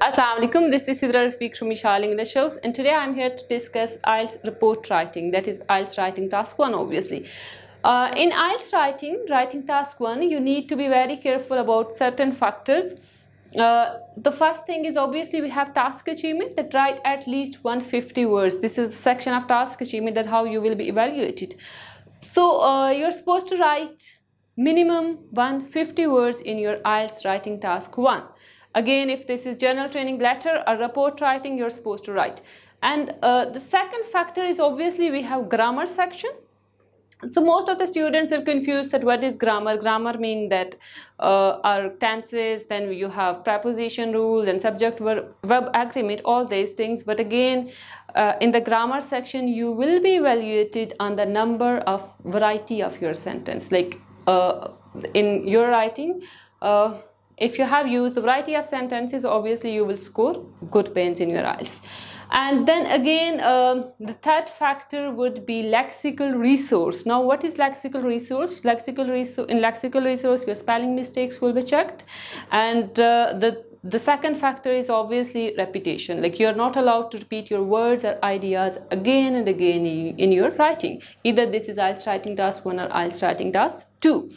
Assalamu alaikum, this is Sidra Rafiq from Ishaling the Shows and today I'm here to discuss IELTS report writing, that is IELTS writing task 1 obviously. Uh, in IELTS writing, writing task 1, you need to be very careful about certain factors. Uh, the first thing is obviously we have task achievement that write at least 150 words. This is the section of task achievement that how you will be evaluated. So uh, you're supposed to write minimum 150 words in your IELTS writing task 1. Again, if this is general training letter or report writing, you're supposed to write. And uh, the second factor is obviously we have grammar section. So most of the students are confused that what is grammar? Grammar mean that uh, our tenses, then you have preposition rules and subject verb, verb agreement, all these things. But again, uh, in the grammar section, you will be evaluated on the number of variety of your sentence. Like uh, in your writing, uh, if you have used a variety of sentences, obviously you will score good points in your IELTS. And then again, um, the third factor would be lexical resource. Now, what is lexical resource? Lexical resource in lexical resource, your spelling mistakes will be checked, and uh, the the second factor is obviously repetition. Like you are not allowed to repeat your words or ideas again and again in, in your writing. Either this is IELTS writing task 1 or IELTS writing task 2.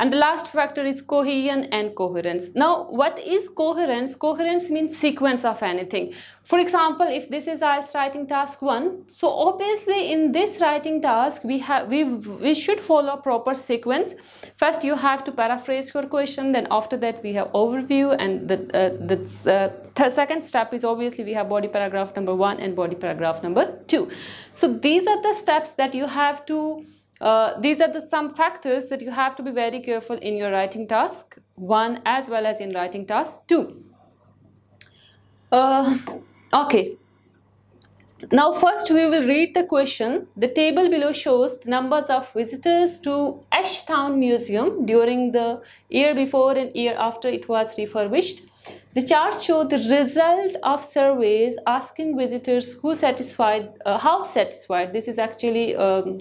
And the last factor is cohesion and coherence. Now, what is coherence? Coherence means sequence of anything. For example, if this is our writing task 1, so obviously in this writing task, we, have, we, we should follow proper sequence. First, you have to paraphrase your question. Then after that, we have overview. And the, uh, the uh, the second step is obviously we have body paragraph number one and body paragraph number two. So these are the steps that you have to uh, these are the some factors that you have to be very careful in your writing task one as well as in writing task two. Uh, okay. Now first we will read the question. The table below shows the numbers of visitors to Ashtown Museum during the year before and year after it was refurbished. The charts show the result of surveys asking visitors who satisfied, uh, how satisfied. This is actually um,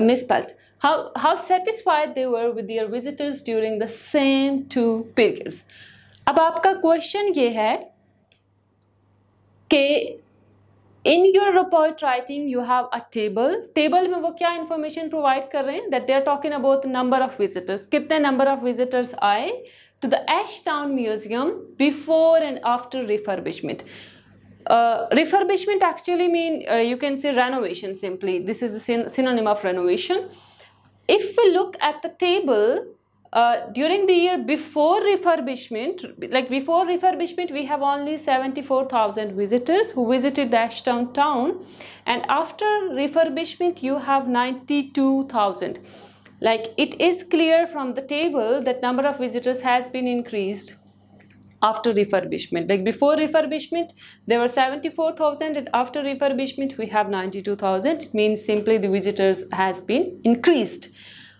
misspelt. How, how satisfied they were with their visitors during the same two periods. Now, your question is that in your report writing, you have a table. Table mein wo kya information provide kar rahe? that they are talking about the number of visitors. Kitne number of visitors I to the Ashtown Museum before and after refurbishment. Uh, refurbishment actually mean uh, you can say renovation simply this is the syn synonym of renovation if we look at the table uh, during the year before refurbishment like before refurbishment we have only 74000 visitors who visited the ashtown town and after refurbishment you have 92000 like it is clear from the table that number of visitors has been increased after refurbishment. Like before refurbishment, there were 74,000 and after refurbishment, we have 92,000. It means simply the visitors has been increased.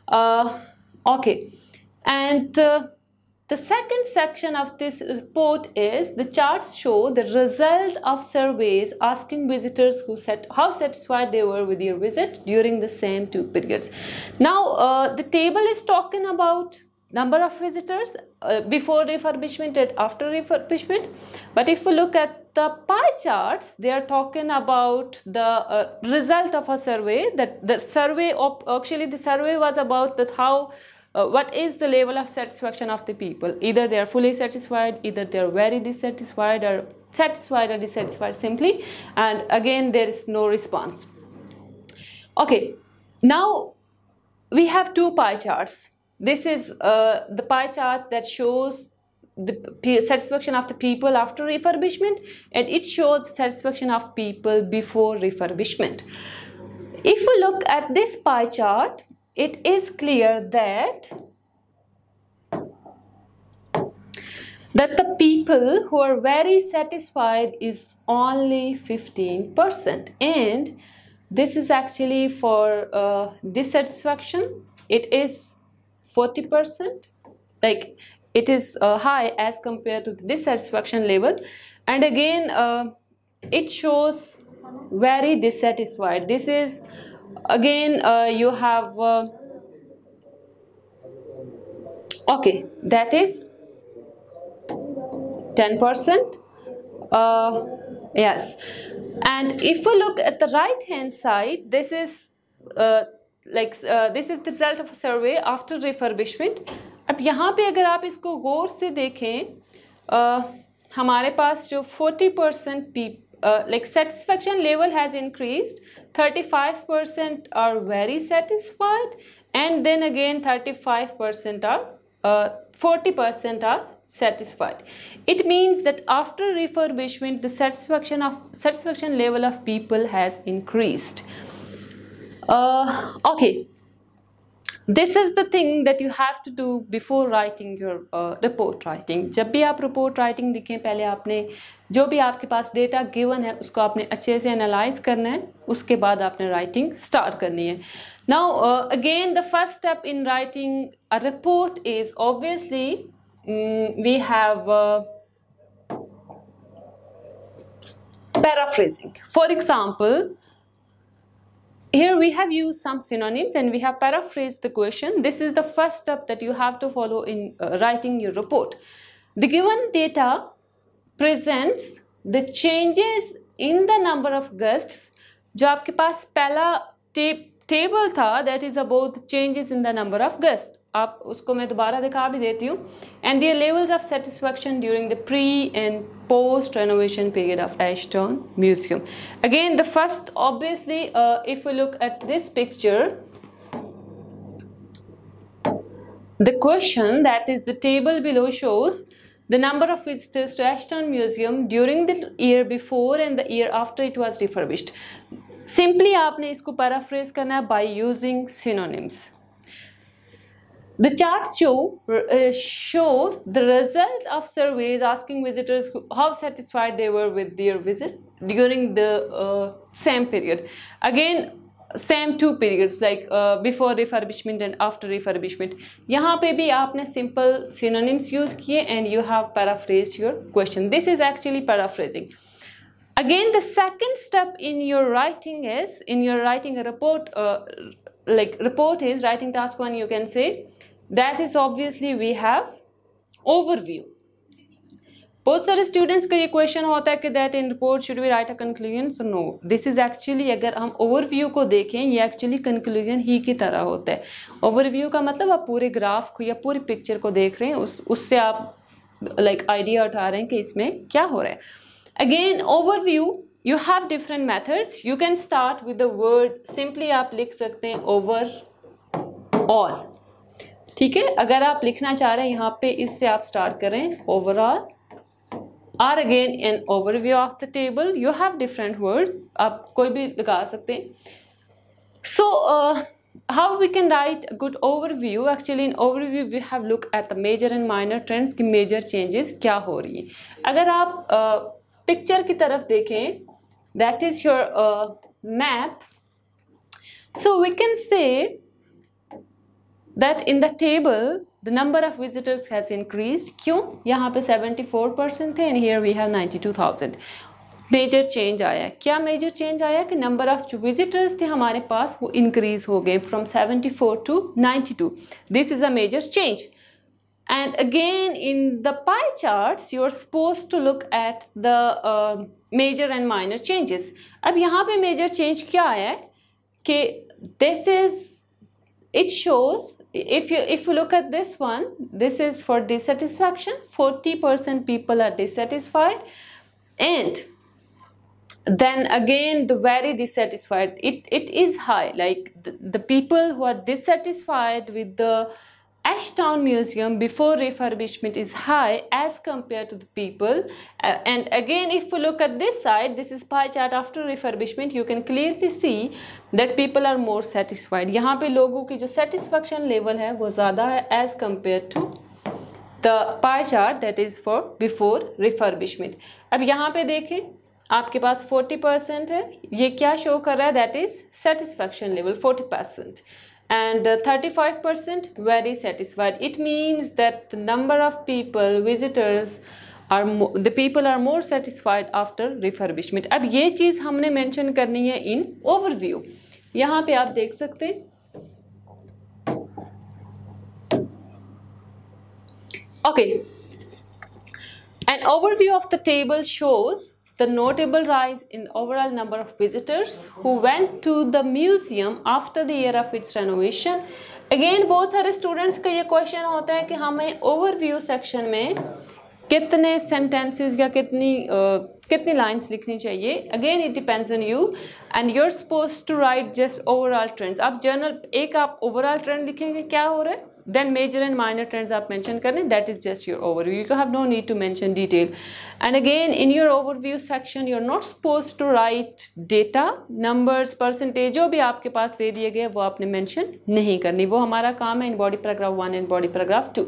Uh, okay. And uh, the second section of this report is the charts show the result of surveys asking visitors who set, how satisfied they were with your visit during the same two periods. Now, uh, the table is talking about number of visitors uh, before refurbishment and after refurbishment but if we look at the pie charts they are talking about the uh, result of a survey that the survey of actually the survey was about that how uh, what is the level of satisfaction of the people either they are fully satisfied either they are very dissatisfied or satisfied or dissatisfied simply and again there is no response okay now we have two pie charts this is uh, the pie chart that shows the satisfaction of the people after refurbishment and it shows satisfaction of people before refurbishment. If we look at this pie chart, it is clear that that the people who are very satisfied is only 15% and this is actually for uh, dissatisfaction it is 40%. Like it is uh, high as compared to the dissatisfaction level. And again, uh, it shows very dissatisfied. This is again, uh, you have, uh, okay, that is 10%. Uh, yes. And if we look at the right hand side, this is uh, like this is the result of survey after refurbishment अब यहाँ पे अगर आप इसको गौर से देखें uh, हमारे पास जो 40 percent like satisfaction level has increase 35 percent are very satisfied and then again 35 percent are 40 percent are satisfied it means that after refurbishment the satisfaction of satisfaction level of people has increased uh, okay this is the thing that you have to do before writing your report writing जब भी आप report writing लिखें पहले आपने जो भी आपके पास data given है उसको आपने अच्छे से एनालाइज करना है उसके बाद आपने राइटिंग स्टार्ट करनी है now again the first step in writing a report is obviously we have paraphrasing for example Here we have used some synonyms and we have paraphrased the question. This is the first step that you have to follow in uh, writing your report. The given data presents the changes in the number of guests जो आपके पास पहला table था that is about changes in the number of आप उसको मैं दोबारा दिखा भी देती हूँ and their levels of satisfaction during the pre and post renovation period of Ashton Museum again the first obviously if you look at this picture the question that is the table below shows the number of visitors to Ashton Museum during the year before and the year after it was refurbished simply आपने इसको paraphrase करना है by using synonyms The charts show uh, shows the result of surveys asking visitors who, how satisfied they were with their visit during the uh, period. Again, same two periods like uh, before refurbishment and after refurbishment. यहाँ पे भी आपने simple synonyms use किए and you have paraphrase your question this is again the second step in your writing is in your writing a report uh, like report is writing task one you can say that is obviously we have overview बहुत सारे students का ये question होता है कि that in report should we write a conclusion so no this is actually अगर हम overview को देखें ये एक्चुअली कंक्लूजन ही की तरह होता है ओवरव्यू का मतलब आप पूरे ग्राफ को या पूरी पिक्चर को देख रहे हैं उस उससे आप लाइक like, आइडिया उठा रहे हैं कि इसमें क्या हो रहा है again overview you have different methods you can start with the word simply आप लिख सकते हैं ओवर ऑल ठीक है अगर आप लिखना चाह रहे हैं यहाँ पे इससे आप स्टार्ट करें overall are again an overview of the table you have different words आप कोई भी लगा सकते हैं so how we can write good overview actually in overview we have look at the major and minor trends की major changes क्या हो रही है अगर आप पिक्चर uh, की तरफ देखें that is your map so we can say that in the table the number of visitors has increased क्यों यहाँ पे 74% percent and here we have 92,000 Major change. आया major change? चेंज आया कि नंबर ऑफ जो विजिटर्स थे हमारे पास वो 74 to 92 This is a major change. and again in the pie charts you are supposed to look at the uh, major and minor changes अब यहाँ पे major change क्या आया this is it shows if you if you look at this one this is for dissatisfaction 40% people are dissatisfied and then again the very dissatisfied it it is high like the, the people who are dissatisfied with the Ashtown Museum before refurbishment is high as compared to the people uh, and again if we look at this side this is pie chart after refurbishment you can clearly see that people are more satisfied yahan pe logo ki jo satisfaction level hai wo zyada hai as compared to the pie chart that is for before refurbishment ab yahan pe dekhe आपके पास 40 है ये क्या show कर रहा है that is satisfaction level 40 percent and 35% uh, very satisfied. It means that the number of people, visitors, are the people are more satisfied after refurbishment. अब ये चीज़ हमने mention करनी है in overview. यहाँ पे आप देख सकते Okay. An overview of the table shows the notable rise in the overall number of visitors who went to the museum after the year of its renovation अगेन बहुत सारे स्टूडेंट्स का ये क्वेश्चन होता है कि हमें ओवरव्यू सेक्शन में कितने सेंटेंसेस या कितनी uh, कितनी लाइंस लिखनी चाहिए again it depends on you and you are suppose to write just overall trends आप जर्नल एक आप ओवरऑल ट्रेंड लिखेंगे क्या हो रहा है then major and minor trends are mentioned karne that is just your overview you have no need to mention detail and again in your overview section you're not supposed to write data numbers percentage jo bhi aapke paas de diye gaye wo aapne mention nahi karni wo hamara kaam hai in body paragraph 1 and body paragraph 2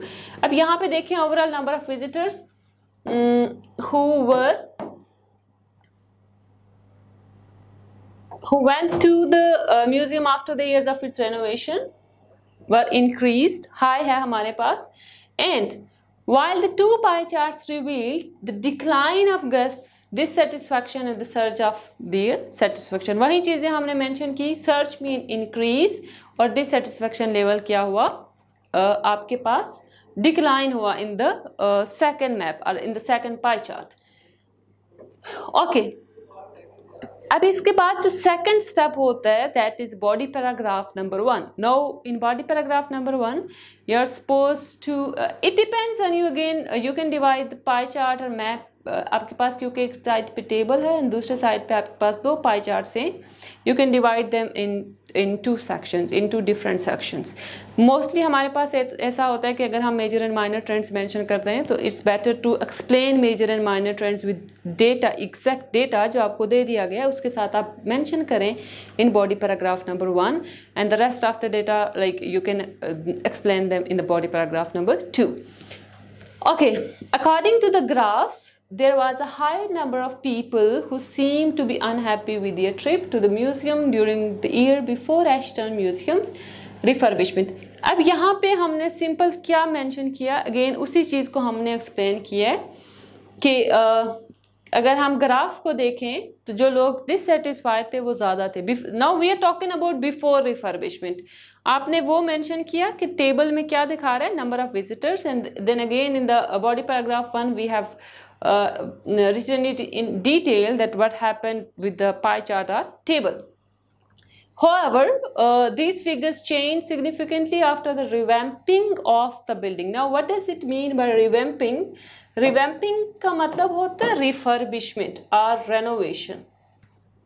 ab yahan pe dekhe overall number of visitors um, who were who went to the uh, museum after the years of its renovation were increased high है हमारे पास and while the two pie chart reveal the decline of guest dissatisfaction and the search of bear satisfaction वही चीज़ें हमने mention की search mean increase और dissatisfaction level क्या हुआ uh, आपके पास डिक्लाइन हुआ इन द सेकेंड मैप और in the second pie chart okay अब इसके बाद जो सेकंड स्टेप होता है that is body paragraph number one now in body paragraph number one you are suppose to it depends on you again you can divide pie chart और map uh, आपके पास क्योंकि एक साइड पे table है दूसरे side पे आपके पास दो पाई चार्ट हैं you can divide them in in two sections in two different sections mostly हमारे पास ऐसा होता है कि अगर हम major and minor trends mention करते हैं तो it's better to explain major and minor trends with data exact data जो आपको दे दिया गया है उसके साथ आप मेंशन करें in body paragraph number one and the rest of the data like you can explain them in the body paragraph number two okay according to the graphs there was a high number of people who seemed to be unhappy with their trip to the museum during the year before Ashton Museum's refurbishment अब यहाँ पे हमने simple क्या mention किया again उसी चीज़ को हमने explain किया है कि अगर हम ग्राफ को देखें तो जो लोग डिससेटिस्फाइड थे वो ज़्यादा थे now we are talking about before refurbishment आपने वो मेंशन किया कि टेबल में क्या दिखा रहा है number of visitors and then again in the body paragraph one we have uh, written it in detail that what happened with the pie chart or table. However, uh, these figures changed significantly after the revamping of the building. Now, what does it mean by revamping? Revamping का मतलब होता refurbishment or renovation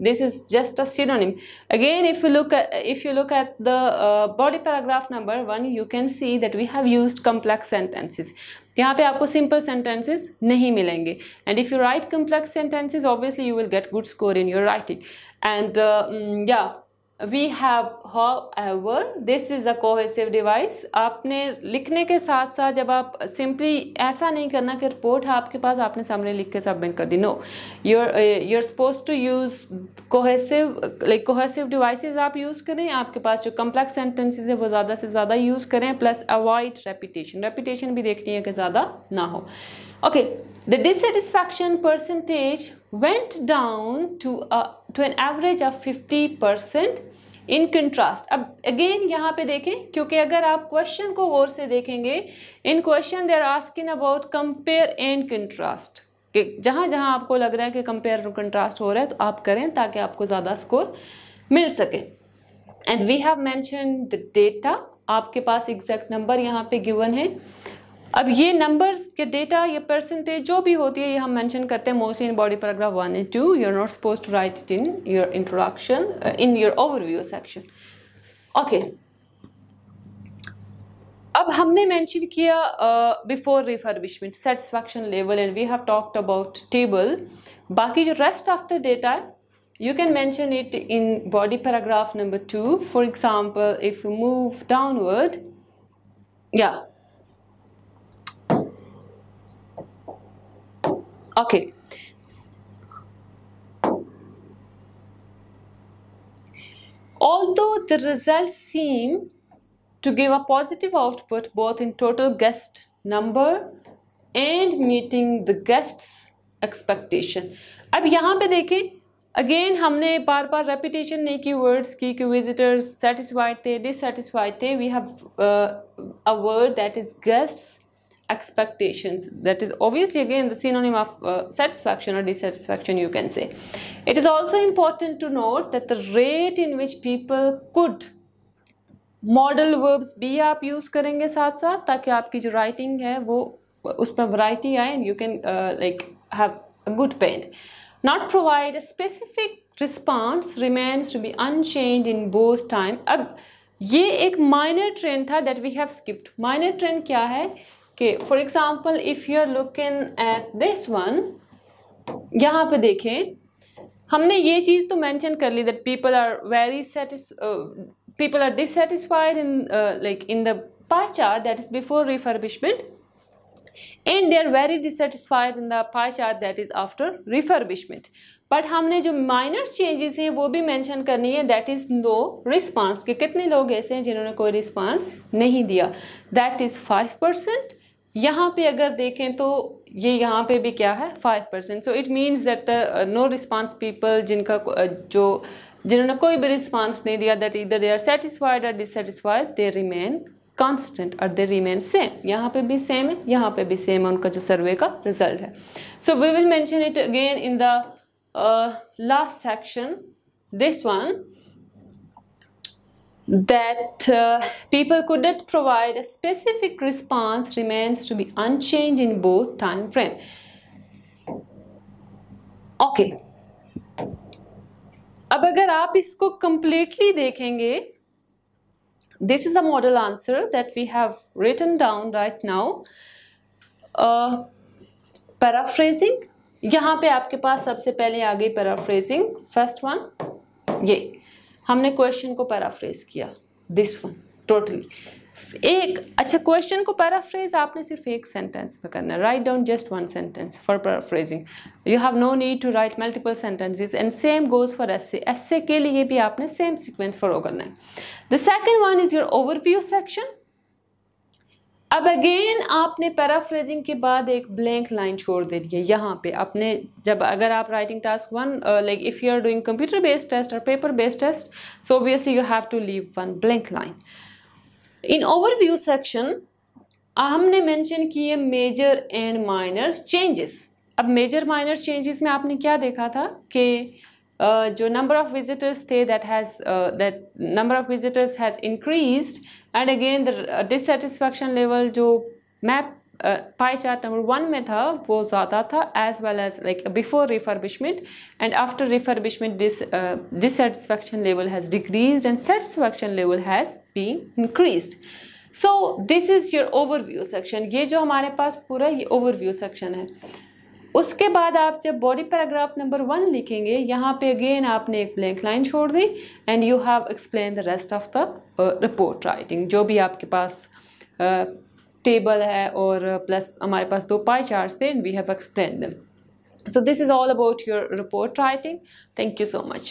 this is just a synonym again if you look at if you look at the uh, body paragraph number one you can see that we have used complex sentences यहाँ पे आपको simple sentences and if you write complex sentences obviously you will get good score in your writing and uh, mm, yeah we have how this is a cohesive device आपने लिखने के साथ साथ जब आप सिंपली ऐसा नहीं करना कि रिपोर्ट है आपके पास आपने सामने लिख के सबमिट कर दी no you're you're suppose to use cohesive like cohesive devices आप यूज़ करें आपके पास जो कम्प्लेक्स सेंटेंसेज है वो ज़्यादा से ज़्यादा यूज़ करें प्लस अवॉइड रेपिटेशन रेपिटेशन भी देखनी है कि ज़्यादा ना हो okay the dissatisfaction percentage went down to a to an average of fifty percent in contrast अब अगेन यहाँ पे देखें क्योंकि अगर आप क्वेश्चन को गौर से देखेंगे in question they're asking about compare and contrast कि जहाँ जहाँ आपको लग रहा है कि कंपेयर कंट्रास्ट हो रहा है तो आप करें ताकि आपको ज़्यादा स्कोर मिल सके and we have mention the data आपके पास एग्जैक्ट नंबर यहाँ पे गिवन है अब ये नंबर्स के डेटा या परसेंटेज जो भी होती है ये हम मेंशन करते हैं mostly in body paragraph one and two you are not suppose to write it in your introduction in your overview section okay अब हमने मेंशन किया before refurbishment satisfaction level and we have talked about table बाकी जो rest of the data है can mention it in body paragraph number two for example if you move downward या Okay. Although the results seem to give a positive output both in total guest number and meeting the guests expectation. अब यहाँ पे देखें again हमने बार बार repetition नहीं की words की कि विजिटर्स सेटिस्फाइड थे डिससेटिस्फाइड थे we have a word that is guests expectations that is obviously again the synonym of uh, satisfaction or dissatisfaction you can say it is also important to note that the rate in which people could modal verbs भी आप use करेंगे साथ साथ ताकि आपकी जो writing है वो उस पर वराइटी आए and you can like have a good paint not provide a specific response remains to be unchange in both time अब ये एक माइनर ट्रेंड था that we have skipped minor trend क्या है कि for example if you are in at this one यहाँ पे देखें हमने ये चीज़ तो मेंशन कर ली that people are very people are dissatisfied in like in the pie chart that is before refurbishment and they are very dissatisfied in the pie chart that is after refurbishment but हमने जो माइनर चेंजेस हैं वो भी mention करनी है that is no response कि कितने लोग ऐसे हैं जिन्होंने कोई रिस्पांस नहीं दिया दैट इज़ फाइव परसेंट यहाँ पे अगर देखें तो ये यहाँ पे भी क्या है five percent so it means that the no response people जिनका uh, जो जिन्होंने कोई भी रिस्पांस नहीं दिया दैट इधर दे आर सेटिस्फाइड और डिससेटिस्फाइड दे रिमेन कॉन्स्टेंट और दे रिमेन सेम यहाँ पे भी सेम है यहाँ पे भी सेम है उनका जो सर्वे का रिजल्ट है so we will mention it again in the last section this one that uh, people could not provide a specific response remains to be unchanged in both time frame. Okay. अब अगर आप इसको completely देखेंगे this is the model answer that we have written down right now. Uh, paraphrasing यहाँ पे आपके पास सबसे पहले आ गई paraphrasing first one ये हमने क्वेश्चन को पैराफ्रेज किया दिस वन टोटली एक अच्छा क्वेश्चन को पैराफ्रेज आपने सिर्फ एक सेंटेंस में करना write down just one sentence for paraphrasing you have no need to write multiple sentences and same goes for S S के लिए भी आपने सेम सीक्वेंस फॉलो करना है the second one is your overview section अब अगेन आपने paraphrasing के बाद एक ब्लैंक लाइन छोड़ देनी है यहाँ पे अपने जब अगर आप writing task one like if you are doing computer based test और paper based test so obviously you have to leave one blank line in overview section हमने मैंशन किए मेजर एंड माइनर चेंजेस अब major minor changes में आपने क्या देखा था कि uh, जो नंबर ऑफ़ विजिटर्स थे that has that number of visitors has increased and again the dissatisfaction level जो मैप uh, पाई चार्ट नंबर वन में था वो ज़्यादा था as well as like before refurbishment and after refurbishment dis dissatisfaction level has decrease and satisfaction level has been increase so this is your overview section ये जो हमारे पास पूरा ये ओवरव्यू सेक्शन है उसके बाद आप जब बॉडी पैराग्राफ नंबर वन लिखेंगे यहाँ पे अगेन आपने एक ब्लैंक लाइन छोड़ दी and you have explain the rest of the report writing जो भी आपके पास टेबल uh, है और प्लस हमारे पास दो पाई चार्ट थे and we have explain them so this is all about your report writing thank you so much